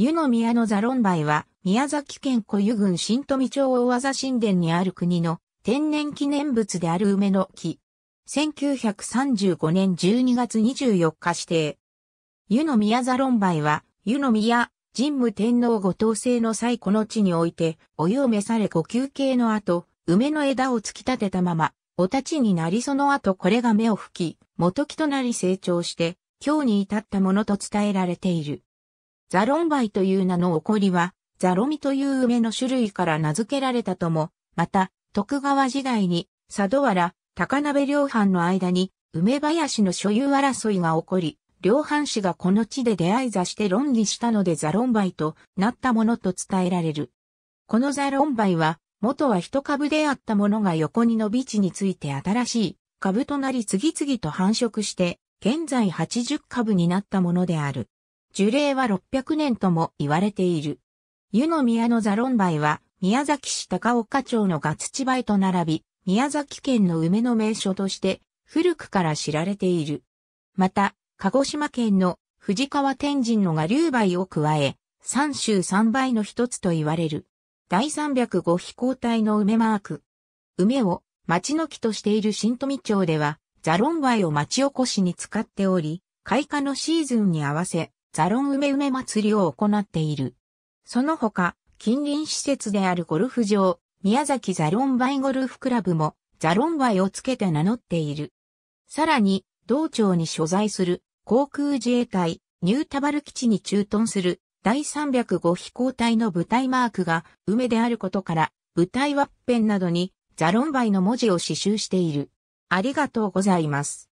湯の宮の座論イは、宮崎県小湯郡新富町大技神殿にある国の天然記念物である梅の木。1935年12月24日指定。湯の宮座論イは、湯の宮、神武天皇後統制の際この地において、お湯を召され呼吸系の後、梅の枝を突き立てたまま、お立ちになりその後これが目を吹き、元木となり成長して、今日に至ったものと伝えられている。ザロンバイという名の起こりは、ザロミという梅の種類から名付けられたとも、また、徳川時代に、佐渡原、高鍋両藩の間に、梅林の所有争いが起こり、両藩士がこの地で出会い座して論議したのでザロンバイとなったものと伝えられる。このザロンバイは、元は一株であったものが横に伸び地について新しい株となり次々と繁殖して、現在80株になったものである。樹齢は600年とも言われている。湯の宮のザロン梅は、宮崎市高岡町のガツチ梅と並び、宮崎県の梅の名所として、古くから知られている。また、鹿児島県の藤川天神の我流梅を加え、三州三梅の一つと言われる。第305飛行隊の梅マーク。梅を町の木としている新富町では、ザロン梅を町おこしに使っており、開花のシーズンに合わせ、ザロン梅梅祭りを行っている。その他、近隣施設であるゴルフ場、宮崎ザロンバイゴルフクラブも、ザロンバイをつけて名乗っている。さらに、道庁に所在する航空自衛隊、ニュータバル基地に駐屯する第305飛行隊の部隊マークが梅であることから、部隊ワッペンなどにザロンバイの文字を刺繍している。ありがとうございます。